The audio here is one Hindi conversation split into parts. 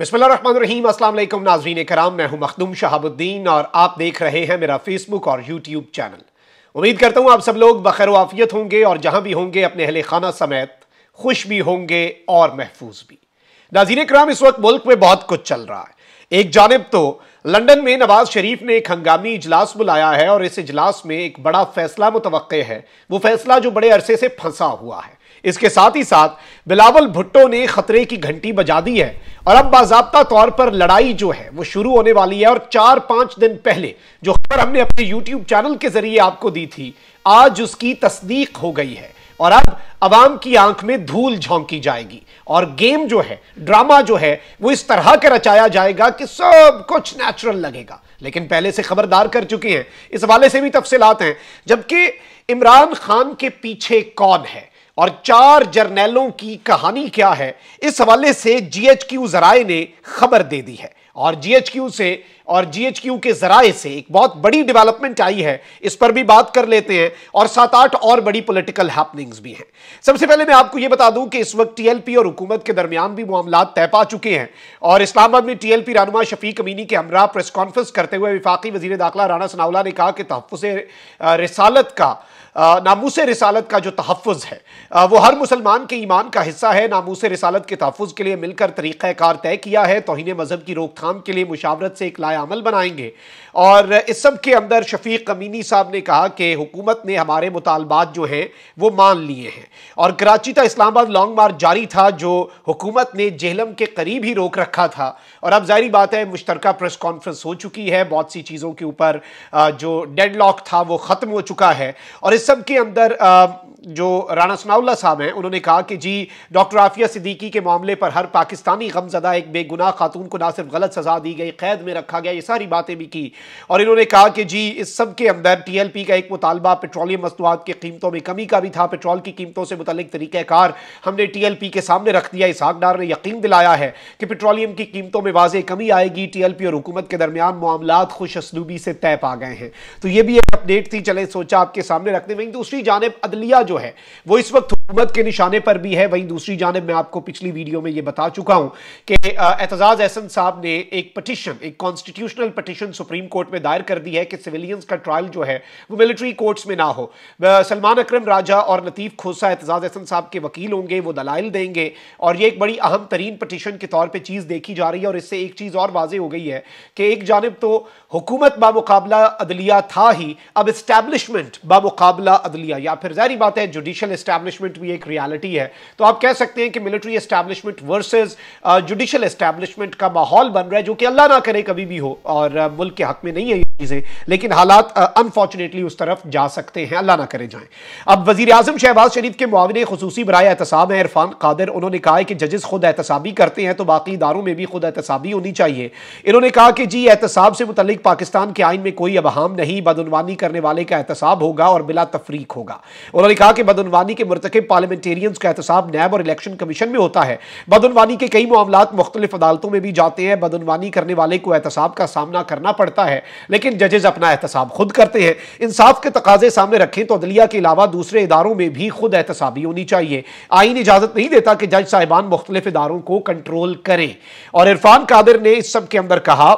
अस्सलाम वालेकुम नाजरीन कराम मैं हूं मखदूम शहाबुद्दीन और आप देख रहे हैं मेरा फेसबुक और यूट्यूब चैनल उम्मीद करता हूं आप सब लोग बखैर वाफियत होंगे और जहां भी होंगे अपने अहले खाना समेत खुश भी होंगे और महफूज भी नाजीन कराम इस वक्त मुल्क में बहुत कुछ चल रहा है एक जानब तो लंदन में नवाज शरीफ ने एक हंगामी इजलास बुलाया है और इस इजलास में एक बड़ा फैसला मुतव है वो फैसला जो बड़े अरसे से फंसा हुआ है इसके साथ ही साथ बिलावल भुट्टो ने खतरे की घंटी बजा दी है और अब बाजाबता तौर पर लड़ाई जो है वो शुरू होने वाली है और चार पांच दिन पहले जो खबर हमने अपने यूट्यूब चैनल के जरिए आपको दी थी आज उसकी तस्दीक हो गई है और अब आवाम की आंख में धूल झोंकी जाएगी और गेम जो है ड्रामा जो है वो इस तरह के रचाया जाएगा कि सब कुछ नेचुरल लगेगा लेकिन पहले से खबरदार कर चुके हैं इस हवाले से भी तफसीत हैं जबकि इमरान खान के पीछे कौन है और चार जर्नैलों की कहानी क्या है इस हवाले से जीएचक्यू जराए ने खबर दे दी है और जीएचक्यू से और जीएचक्यू के जराए से एक बहुत बड़ी डेवलपमेंट आई है इस पर भी बात कर लेते हैं और सात आठ और बड़ी पॉलिटिकल हैपनिंग्स भी हैं सबसे पहले मैं आपको यह बता दूं कि इस वक्त टीएलपी और हुकूमत के दरमियान भी मामला तय पा चुके हैं और इस्लामाबाद में टीएलपी रानुमा शफीक अमीनी के हमरा प्रेस कॉन्फ्रेंस करते हुए विफाकी वजीर दाखिला राना सनावला ने कहा कि तहफ़ रिसालत का नामूस रिसालत का जो तहफ़ है वो हर मुसलमान के ईमान का हिस्सा है नामूस रिसालत के तहफ़ के लिए मिलकर तरीक़ार तय किया है तोहन मज़हब की रोकथाम के लिए मुशावरत से एक लाया अमल बनाएंगे और इस सब के अंदर शफीक कमीनी साहब ने कहा कि हुकूमत ने हमारे मुतालबात जो हैं वो मान लिए हैं और कराची तक इस्लामाबाद लॉन्ग मार्च जारी था जो हुकूमत ने जेहलम के करीब ही रोक रखा था और अब जाहिर बात है मुश्तर प्रेस कॉन्फ्रेंस हो चुकी है बहुत सी चीज़ों के ऊपर जो डेड लॉक था वो ख़त्म हो चुका है और इस सब के अंदर जो राना सनाउल्ला साहब हैं उन्होंने कहा कि जी डॉक्टर आफिया सिद्दीकी के मामले पर हर पाकिस्तानी गमजदा एक बेगुनाह खातून को ना सिर्फ गलत सजा दी गई कैद में रखा गया ये सारी बातें भी की और इन्होंने कहा कि जी इस सब के अंदर टीएलपी का एक मुतालबा पेट्रोलियम मसनूआत की कीमतों में कमी का भी था पेट्रोल की कीमतों से मुतल तरीक़ार हमने टी के सामने रख दिया इसहाक डार ने यकीन दिलाया है कि पेट्रोलियम की कीमतों में वाजे कमी आएगी टीएलपी और हुकूमत के दरमियान मामला खुश असलूबी से तय पा गए हैं तो ये भी एक अपडेट थी चले सोचा आपके सामने रखने में दूसरी जानब अदलिया जो है वो इस वक्त हुकूमत के निशाने पर भी है वहीं दूसरी जानब मैं आपको पिछली वीडियो में यह बता चुका हूं कि एतजाज एहसन साहब ने एक पटिशन एक कॉन्स्टिट्यूशनल पटिशन सुप्रीम कोर्ट में दायर कर दी है कि सिविलियंस का ट्रायल जो है वो मिलिट्री कोर्ट्स में ना हो सलमान अक्रम राजा और लतीफ़ खोसा एतजाज एहसन साहब के वकील होंगे वो दलाइल देंगे और ये एक बड़ी अहम तरीन पटिशन के तौर पर चीज़ देखी जा रही है और इससे एक चीज़ और वाजे हो गई है कि एक जानब तो हुकूमत बामुकाबला अदलिया था ही अब इस्टेब्लिशमेंट बामुकाबला अदलिया या फिर जारी बात है जुडिशल इस्टेब्लिशमेंट भी एक रियलिटी है तो आप कह सकते हैं कि military establishment versus judicial establishment का माहौल बन रहा है जो कि अल्लाह ना करे कभी भी हो और uh, मुल्क के हक में नहीं है ये चीज़ें लेकिन हालात अनफॉर्चुनेटली uh, उस तरफ जा सकते हैं अल्लाह ना करे जाए अब वजीर अजम शहबाज शरीफ के मुआवने खसूसी बरए एहतसाब हैं इरफान कादिर उन्होंने कहा कि जजेस खुद एहतसाबी करते हैं तो बाकी इदारों में भी खुद एहतसाबी होनी चाहिए इन्होंने कहा कि जी एहतसाब से मुतलिक पाकिस्तान के आइन में कोई अबहम नहीं बदनवानी करने वाले का एहतसाब होगा और बिला तफरीक होगा उन्होंने कहा कि बदनवानी के मरतकब पार्लियामेंटेरियंस का एहतसाब नैब और इलेक्शन कमीशन में होता है बदनवानी के कई मामला मुख्तलिफ अदालतों में भी जाते हैं बदनवानी करने वाले को एहतसाब का सामना करना पड़ता है लेकिन जजेज अपना एहतसाब खुद करते हैं इंसाफ के तकाजे सामने रखें तो अदलिया के अलावा दूसरे इदारों में भी खुद एहतसाबी होनी चाहिए आइन इजाजत नहीं देता कि जज साहिबान मुख्तलिफ इदारों को कंट्रोल करें और इरफान कादिर ने इस सब के अंदर कहा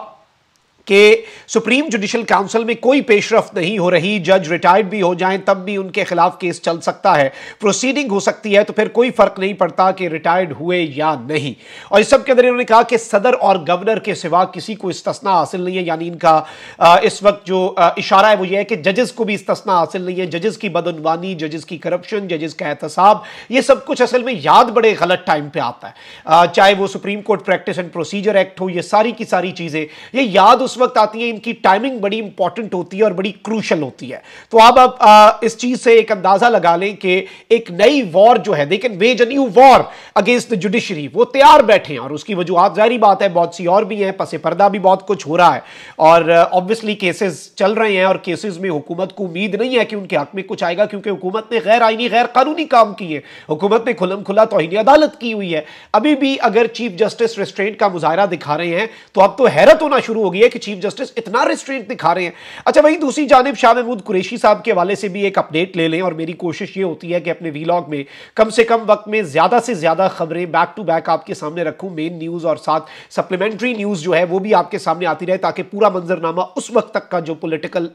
कि सुप्रीम जुडिशल काउंसिल में कोई पेशरफ नहीं हो रही जज रिटायर्ड भी हो जाएं तब भी उनके खिलाफ केस चल सकता है प्रोसीडिंग हो सकती है तो फिर कोई फर्क नहीं पड़ता कि रिटायर्ड हुए या नहीं और इस सब के अंदर इन्होंने कहा कि सदर और गवर्नर के सिवा किसी को इस्तना हासिल नहीं है यानी इनका इस वक्त जो इशारा है वो ये है कि जजेस को भी इस्तना हासिल नहीं है जजेस की बदनवानी जजेस की करप्शन जजेस का एहतसाब ये सब कुछ असल में याद बड़े गलत टाइम पर आता है चाहे वो supreme court practice and procedure act हो ये सारी की सारी चीज़ें ये याद उस वक्त आती है इनकी टाइमिंग बड़ी इंपॉर्टेंट होती है और बड़ी क्रूशल होती है तो आप, आप आ, इस चीज से एक अंदाजा लगा लें कि एक नई वॉर जो है they wage a new war against the judiciary वो तैयार बैठे हैं और उसकी वजूहत जारी बात है बहुत सी और भी हैं पसे पर्दा भी बहुत कुछ हो रहा है और ऑब्वियसली केसेस चल रहे हैं और केसेस में हुकूमत को उम्मीद नहीं है कि उनके हक में कुछ आएगा क्योंकि हुकूमत ने गैर आईनी गैर कानूनी काम किए हुकूमत ने खुलम खुला तोहनी अदालत की हुई है अभी भी अगर चीफ जस्टिस रेस्ट्रेंट का मुजाहरा दिखा रहे हैं तो अब तो हैरत होना शुरू हो गई है कि चीफ जस्टिस इतना रिस्ट्रेंट दिखा रहे हैं अच्छा वहीं दूसरी जानब शाह महमूद कुरेशी साहब के हवाले से भी एक अपडेट ले लें और मेरी कोशिश ये होती है कि अपने वीलॉग में कम से कम वक्त में ज़्यादा से ज़्यादा खबरें बैक टू बैक आपके सामने रखूँ मेन न्यूज़ और साथ सप्लीमेंट्री न्यूज़ जो है वो भी आपके सामने आती रहे ताकि पूरा मंजरनामा उस वक्त तक का जो पोलिटिकल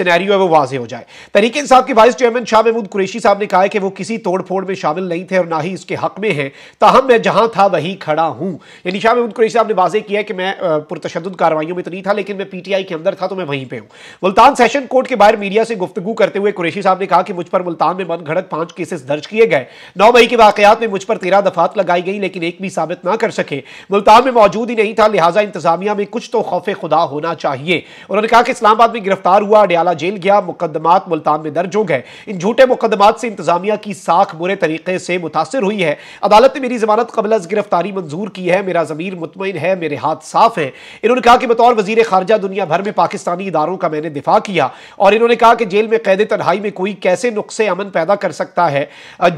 सिनेरियो है वो वाजे हो जाए तरीके साहब के वाइस चेयरमैन शाह महमूद कुरेशी साहब ने कहा है कि वो किसी तोड़फोड़ में शामिल नहीं थे और ना ही इसके हक में है ताहम मैं जहाँ था वहीं खड़ा हूँ यानी शाह महमूद कुरेशी साहब ने वाजे किया कि मैं पुरतशद कार्रवाई में तो नहीं था लेकिन मैं पीटीआई के अंदर था तो मैं वहीं पे हूं मुल्तान सेशन कोर्ट के बाहर मीडिया से गुफ्तगु करते हुए कुरेशी साहब ने कहा कि मुझ पर मुल्तान में मन घड़क पांच केसेस दर्ज किए गए नौ मई के वाकयात में मुझ पर तेरह दफात लगाई गई लेकिन एक भी साबित ना कर सके मुल्तान में मौजूद ही नहीं था लिहाजा इंतजामिया में कुछ तो खौफ खुदा होना चाहिए उन्होंने कहा कि इस्लामाबाद में गिरफ्तार हुआ अडियाला जेल गया मुकदमा मुल्तान में दर्ज हो गए इन झूठे मुकदमा से इंतजामिया की साख बुरे तरीके से मुतासर हुई है अदालत ने मेरी जमानत कबल गिरफ्तारी मंजूर की है मेरा जमीर मुतमिन है मेरे हाथ साफ है इन्होंने कहा कि बतौर वजीर खारजा दुनिया भर में पाकिस्तानी इदारों का मैंने दिफा किया और इन्होंने कहा कि जेल में कैद तनहाई में कोई कैसे नुस्खे अमन पैदा कर सकता है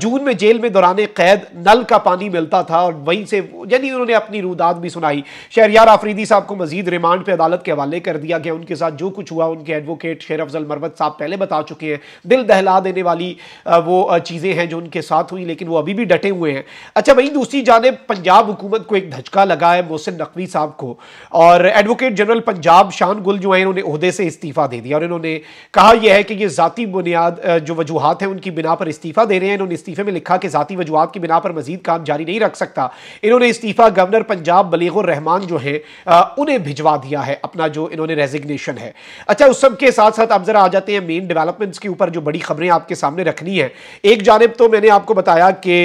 जून में जेल में दौरान कैद नल का पानी मिलता था और वहीं से यानी उन्होंने अपनी रूदात भी सुनाई शहरियार आफरीदी साहब को मजीद रिमांड पर अदालत के हवाले कर दिया गया उनके साथ जो कुछ हुआ उनके एडवोकेट शेर अफजल मरवत साहब पहले बता चुके हैं दिल दहला देने वाली वो चीज़ें हैं जो उनके साथ हुई लेकिन वो अभी भी डटे हुए हैं अच्छा वहीं दूसरी जानब पंजाब हुकूमत को एक धचका लगा है मोहसिन नकवी साहब को और एडवोकेट जनरल जनरल पंजाब शान गुल जो है इन्होंने अहदे से इस्तीफ़ा दे दिया और इन्होंने कहा यह है कि ये जाति बुनियाद जो वजूहत हैं उनकी बिना पर इस्तीफ़ा दे रहे हैं इन्होंने इस्तीफ़े में लिखा कि जाति वजूहत की बिना पर मजीद काम जारी नहीं रख सकता इन्होंने इस्तीफ़ा गवर्नर पंजाब बलीगुर रहमान जो है उन्हें भिजवा दिया है अपना जो इन्होंने रेजिग्नेशन है अच्छा उस सब के साथ साथ अब ज़रा आ जाते हैं मेन डेवलपमेंट्स के ऊपर जो बड़ी खबरें आपके सामने रखनी है एक जानब तो मैंने आपको बताया कि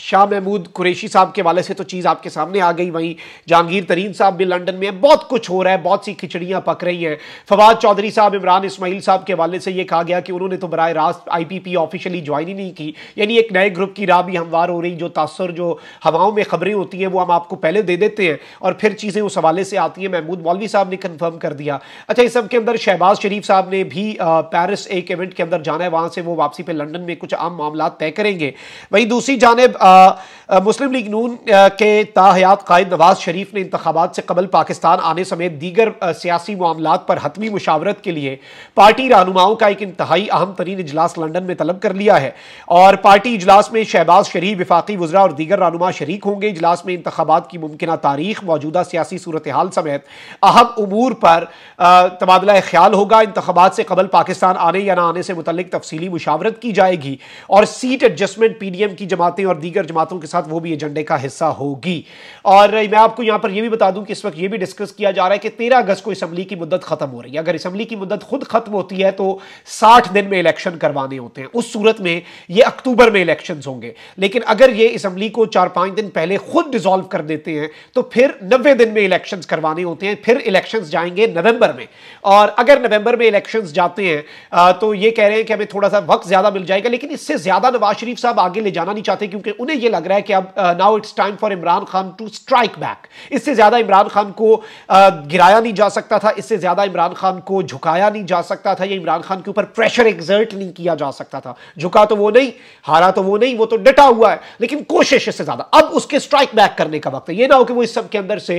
शाह महमूद कुरेशी साहब के वाले से तो चीज़ आपके सामने आ गई वहीं जहांगीर तरीन साहब भी लंदन में है बहुत कुछ हो रहा है बहुत सी खिचड़ियाँ पक रही हैं फवाद चौधरी साहब इमरान इसमाइल साहब के वाले से ये कहा गया कि उन्होंने तो बर रास्त I P P officially join ही नहीं की यानी एक नए ग्रुप की राह भी हमवार हो रही जो तासर जो हवाओं में खबरें होती हैं वो हम आपको पहले दे देते हैं और फिर चीज़ें उस हवाले से आती हैं महमूद मौलवी साहब ने कन्फर्म कर दिया अच्छा इस सब के अंदर शहबाज शरीफ साहब ने भी पेरिस एक इवेंट के अंदर जाना है वहाँ से वो वापसी पर लंडन में कुछ आम मामला तय करेंगे वहीं दूसरी जानब मुस्लिम लीग नून के ताहयात कायद नवाज शरीफ ने इंतबात से कबल पाकिस्तान आने समेत दीगर सियासी मामला पर हतमी मुशावरत के लिए पार्टी रहनुमाओं का एक इंतहाई अहम तरीन इजलास लंडन में तलब कर लिया है और पार्टी इजलास में शहबाज शरीफ विफाकी वजरा और दीगर रहनुमा शरीक होंगे इजलास में इंतबात की मुमकिन तारीख मौजूदा सियासी सूरत हाल समेत अहम अमूर पर तबादला ख्याल होगा इंतबात से कबल पाकिस्तान आने या ना आने से मुतल तफसली मुशावरत की जाएगी और seat adjustment P D M की जमातें और दीगर दीगर जमातों के साथ वो भी एजेंडे का हिस्सा होगी और मैं आपको यहाँ पर यह भी बता दूँ कि इस वक्त ये भी डिस्कस किया जा रहा है कि तेरह अगस्त को इसम्बली की मुद्दत खत्म हो रही है अगर इसम्बली की मुद्दत खुद खत्म होती है तो साठ दिन में इलेक्शन करवाने होते हैं उस सूरत में ये अक्टूबर में इलेक्शन होंगे लेकिन अगर ये इसम्बली को चार पाँच दिन पहले खुद डिजोल्व कर देते हैं तो फिर नब्बे दिन में इलेक्शन करवाने होते हैं फिर इलेक्शन जाएंगे नवंबर में और अगर नवंबर में इलेक्शन जाते हैं तो ये कह रहे हैं कि हमें थोड़ा सा वक्त ज्यादा मिल जाएगा लेकिन इससे ज्यादा नवाज शरीफ साहब आगे ले जाना नहीं चाहते क्योंकि उन्हें यह लग रहा है कि अब now it's time for Imran Khan to strike back इससे ज़्यादा इमरान खान को गिराया नहीं जा सकता था इससे ज़्यादा इमरान खान को झुकाया नहीं जा सकता था या इमरान खान के ऊपर प्रेशर एग्जर्ट नहीं किया जा सकता था झुका तो वो नहीं हारा तो वो नहीं वो तो डटा हुआ है लेकिन कोशिश इससे ज़्यादा अब उसके स्ट्राइक बैक करने का वक्त है यह ना हो कि वो इस सबके अंदर से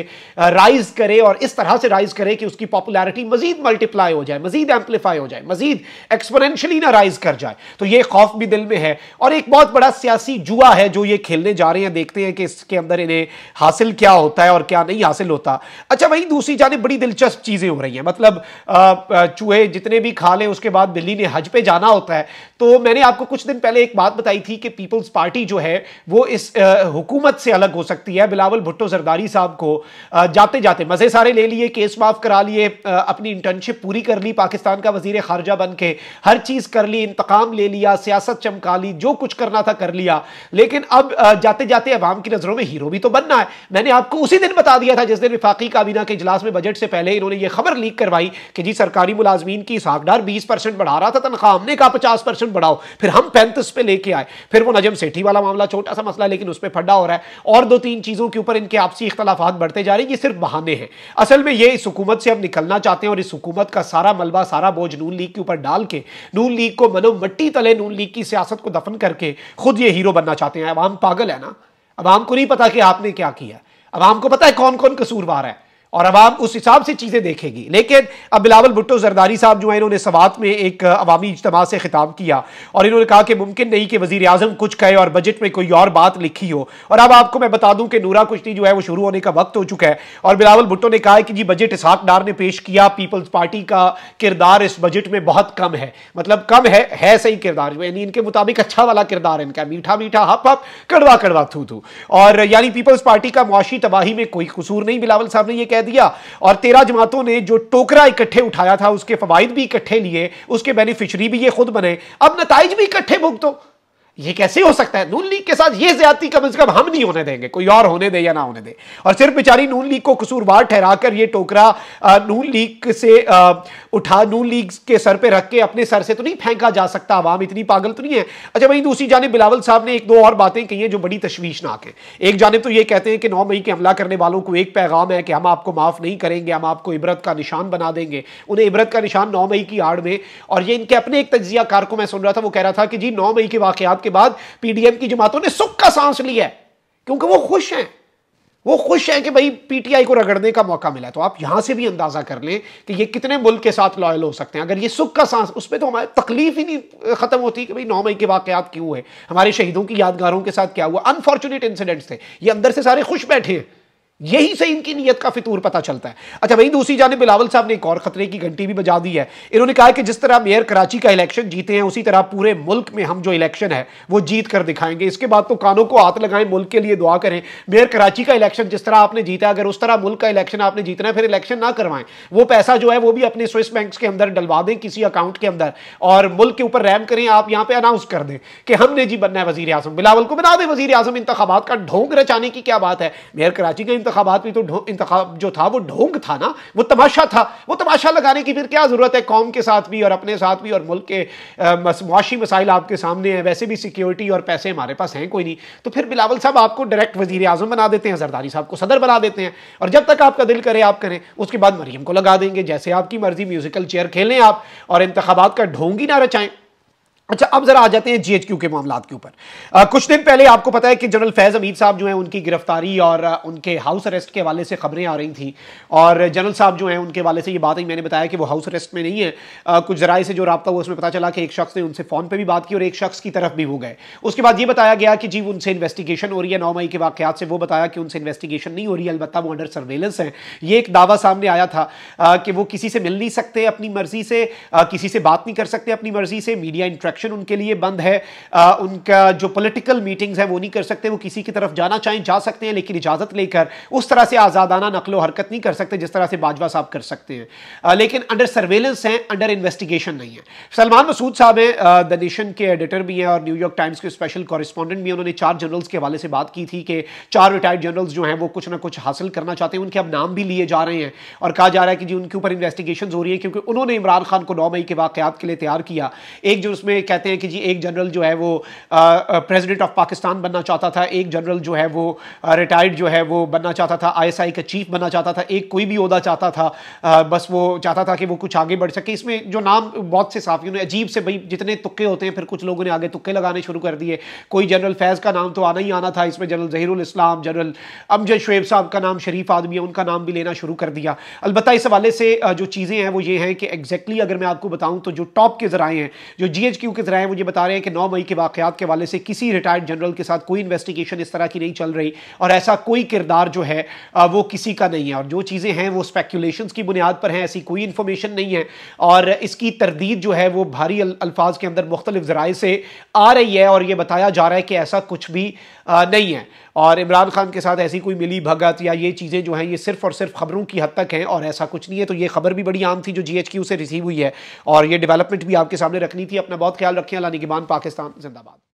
राइज करे और इस तरह से राइज करे कि उसकी पॉपुलैरिटी मजीद मल्टीप्लाई हो जाए मजीद एम्पलीफाई हो जाए मजीद एक्सपोनेंशली ना राइज कर जाए तो यह खौफ भी दिल में है और एक बहुत बड़ा सियासी जुआ है जो ये खेलने जा रहे हैं देखते हैं कि इसके अंदर इन्हें हासिल क्या होता है और क्या नहीं हासिल होता अच्छा वहीं दूसरी जानब बड़ी दिलचस्प चीज़ें हो रही हैं मतलब चूहे जितने भी खा लें उसके बाद बिल्ली ने हज पे जाना होता है तो मैंने आपको कुछ दिन पहले एक बात बताई थी कि पीपल्स पार्टी जो है वो इस हुकूमत से अलग हो सकती है बिलावल भुट्टो जरदारी साहब को जाते जाते मज़े सारे ले लिए केस माफ़ करा लिए अपनी इंटर्नशिप पूरी कर ली पाकिस्तान का वजीर खारजा बन के हर चीज़ कर ली इंतकाम ले लिया सियासत चमका ली जो कुछ करना था कर लिया लेकिन अब जाते जाते अवाम की नज़रों में हीरो भी तो बनना है मैंने आपको उसी दिन बता दिया था जिस दिन विफाकी काबीना के इजलास में बजट से पहले इन्होंने यह खबर लीक करवाई कि जी सरकारी मुलाजमीन की इसहाकडार बीस परसेंट बढ़ा रहा था तनख्वाह हमने कहा पचास परसेंट बढ़ाओ फिर हम पैंतीस पे लेके आए फिर वो नजम सेठी वाला मामला छोटा सा मसला लेकिन उस पर फड्डा हो रहा है और दो तीन चीज़ों के ऊपर इनके आपसी इख्तलाफा बढ़ते जा रहे हैं ये सिर्फ बहाने हैं असल में ये इस हुकूमत से अब निकलना चाहते हैं और इस हुकूमत का सारा मलबा सारा बोझ नून लीग के ऊपर डाल के नून लीग को मनो मट्टी तले नून लीग की सियासत को दफन करके खुद ये हीरो बनना चाहते हैं अवाम पागल है ना अवाम को नहीं पता कि आपने क्या किया अवाम को पता है कौन कौन कसूरवार है और अब आप उस हिसाब से चीज़ें देखेगी लेकिन अब बिलावल भुट्टो जरदारी साहब जो है इन्होंने सवात में एक अवामी इजतम से खिताब किया और इन्होंने कहा कि मुमकिन नहीं कि वजी अजम कुछ कहे और बजट में कोई और बात लिखी हो और अब आपको मैं बता दूं कि नूरा कुश्ती जो है वो शुरू होने का वक्त हो चुका है और बिलावल भुट्टो ने कहा कि जी बजट इसहाक डार ने पेश किया पीपल्स पार्टी का किरदार इस बजट में बहुत कम है मतलब कम है है सही किरदार यानी इनके मुताबिक अच्छा वाला किरदार इनका मीठा मीठा हप हप कड़वा कड़वा थू थू और यानी पीपल्स पार्टी का मुआशी तबाही में कोई कसूर नहीं बिलावल साहब ने यह कह दिया और तेरह जमातों ने जो टोकरा इकट्ठे उठाया था उसके फवायद भी इकट्ठे लिए उसके बेनिफिशरी भी ये खुद बने अब नतज भी इकट्ठे भुगतो ये कैसे हो सकता है नून लीग के साथ ये ज्यादा कम से कम हम नहीं होने देंगे कोई और होने दे या ना होने दे और सिर्फ बेचारी नून लीग को कसूरवार ठहराकर ये टोकरा नून लीग से उठा नून लीग के सर पे रख के अपने सर से तो नहीं फेंका जा सकता आवाम इतनी पागल तो नहीं है अच्छा वहीं दूसरी जानब बिलावल साहब ने एक दो और बातें कही हैं जो बड़ी तशवीशनाक है एक जानब तो ये कहते हैं कि नौ मई के हमला करने वालों को एक पैगाम है कि हम आपको माफ़ नहीं करेंगे हम आपको इबरत का निशान बना देंगे उन्हें इबरत का निशान नौ मई की आड़ में और ये इनके अपने एक तजिया कार को मैं सुन रहा था वो कह रहा था कि जी नौ मई के वाकत के बाद पीडीएम की जमातों ने सुख का सांस लिया है क्योंकि वो खुश हैं वो खुश हैं कि भाई पीटीआई को रगड़ने का मौका मिला तो आप यहां से भी अंदाजा कर लें कि ये कितने मुल्क के साथ लॉयल हो सकते हैं अगर ये सुख का सांस उसमें तो हमारी तकलीफ ही नहीं खत्म होती कि भाई नौ मई के वाकत क्यों हुए हमारे शहीदों की यादगारों के साथ क्या हुआ अनफॉर्चुनेट इंसिडेंट्स थे ये अंदर से सारे खुश बैठे हैं यही से इनकी नीयत का फितूर पता चलता है अच्छा वही दूसरी जाने बिलावल साहब ने एक और खतरे की घंटी भी बजा दी है इन्होंने कहा कि जिस तरह मेयर कराची का इलेक्शन जीते हैं उसी तरह पूरे मुल्क में हम जो इलेक्शन है वो जीत कर दिखाएंगे इसके बाद तो कानों को हाथ लगाएं मुल्क के लिए दुआ करें मेयर कराची का इलेक्शन जिस तरह आपने जीता अगर उस तरह मुल्क का इलेक्शन आपने जीतना है फिर इलेक्शन ना करवाएं वो पैसा जो है वो भी अपने स्विस बैंक के अंदर डलवा दें किसी अकाउंट के अंदर और मुल्क के ऊपर रैम करें आप यहां पर अनाउंस कर दें कि हमने जी बनना है वजीर आजम बिलावल को बना दें वजी आजम इंतबात का ढोंग रचाने की क्या बात है मेयर कराची का इंतबात में तो इंतब जो था वो ढोंग था ना वो तमाशा था वो तमाशा लगाने की फिर क्या ज़रूरत है कौम के साथ भी और अपने साथ भी और मुल्क के मुआशी मसाइल आपके सामने हैं वैसे भी सिक्योरिटी और पैसे हमारे पास हैं कोई नहीं तो फिर बिलावल साहब आपको डायरेक्ट वजीर आजम बना देते हैं जरदारी साहब को सदर बना देते हैं और जब तक आपका दिल करे आप करें उसके बाद मरीम को लगा देंगे जैसे आपकी मर्जी म्यूज़िकल चेयर खेलें आप और इंतबात का ढोंग ही ना रचाएं अच्छा अब जरा आ जाते हैं जीएचक्यू के मामला के ऊपर कुछ दिन पहले आपको पता है कि जनरल फैज़ अमीद साहब जो हैं उनकी गिरफ्तारी और आ, उनके हाउस अरेस्ट के वाले से खबरें आ रही थी और जनरल साहब जो हैं उनके वाले से ये बात ही मैंने बताया कि वो हाउस अरेस्ट में नहीं है आ, कुछ जराए से जो रबता हुआ उसमें पता चला कि एक शख्स ने उनसे फ़ोन पर भी बात की और एक शख्स की तरफ भी हो गए उसके बाद ये बताया गया कि जी उनसे इन्वेस्टिगेशन हो रही है नौ मई के वाक़ात से वो बताया कि उनसे इन्वेस्टिगेशन नहीं हो रही है अलबत् वो अंडर सर्वेलेंस है ये एक दावा सामने आया था कि वो किसी से मिल नहीं सकते अपनी मर्ज़ी से किसी से बात नहीं कर सकते अपनी मर्ज़ी से मीडिया इंट्रैक्ट सेक्शन उनके लिए बंद है आ, उनका जो पॉलिटिकल मीटिंग्स है वो नहीं कर सकते वो किसी की तरफ जाना चाहें जा सकते हैं लेकिन इजाज़त लेकर उस तरह से आज़ादाना नकलो हरकत नहीं कर सकते जिस तरह से बाजवा साहब कर सकते हैं आ, लेकिन अंडर सर्वेलेंस हैं अंडर इन्वेस्टिगेशन नहीं है सलमान मसूद साहब हैं द नेशन के एडिटर भी हैं और न्यूयॉर्क टाइम्स के स्पेशल कॉरेस्पॉन्डेंट भी उन्होंने चार जनरल्स के हवाले से बात की थी कि चार रिटायर्ड जनरल्स जो हैं वो कुछ ना कुछ हासिल करना चाहते हैं उनके अब नाम भी लिए जा रहे हैं और कहा जा रहा है कि जी उनके ऊपर इन्वेस्टिगेशन हो रही है क्योंकि उन्होंने इमरान खान को नौ मई के वाकत के लिए तैयार किया एक जो उसमें कहते हैं कि जी एक जनरल जो है वो प्रेसिडेंट ऑफ पाकिस्तान बनना चाहता था एक जनरल जो है वो रिटायर्ड जो है वो बनना चाहता था आईएसआई का चीफ बनना चाहता था एक कोई भी अहदा चाहता था आ, बस वो चाहता था कि वो कुछ आगे बढ़ सके इसमें जो नाम बहुत से साफियों ने अजीब से भाई जितने तुक्के होते हैं फिर कुछ लोगों ने आगे तुक्के लगाने शुरू कर दिए कोई जनरल फैज़ का नाम तो आना ही आना था इसमें जनरल जहीरुल इस्लाम जनरल अमजद शुएब साहब का नाम शरीफ आदमी है उनका नाम भी लेना शुरू कर दिया अलबत्त इस हवाले से जो चीज़ें हैं वो ये हैं कि एग्जैक्टली अगर मैं आपको बताऊँ तो जो टॉप के ज़राए हैं जो जी के जरा मुझे बता रहे हैं कि नौ मई के वाकत के वाले से किसी रिटायर्ड जनरल के साथ कोई इन्वेस्टिगेशन इस तरह की नहीं चल रही और ऐसा कोई किरदार जो है वो किसी का नहीं है और जो चीज़ें हैं वो स्पेकुलेशन की बुनियाद पर हैं ऐसी कोई इन्फॉर्मेशन नहीं है और इसकी तरदीद जो है वो भारी अल्फाज के अंदर मुख्तलिफ ज़राए से आ रही है और ये बताया जा रहा है कि ऐसा कुछ भी नहीं है और इमरान खान के साथ ऐसी कोई मिली भगत या ये चीज़ें जो हैं ये सिर्फ और सिर्फ खबरों की हद तक हैं और ऐसा कुछ नहीं है तो ये खबर भी बड़ी आम थी जो जी से रिसीव हुई है और ये डेवलपमेंट भी आपके सामने रखनी थी अपना बहुत ख्याल रखें अला निगबान पाकिस्तान जिंदाबाद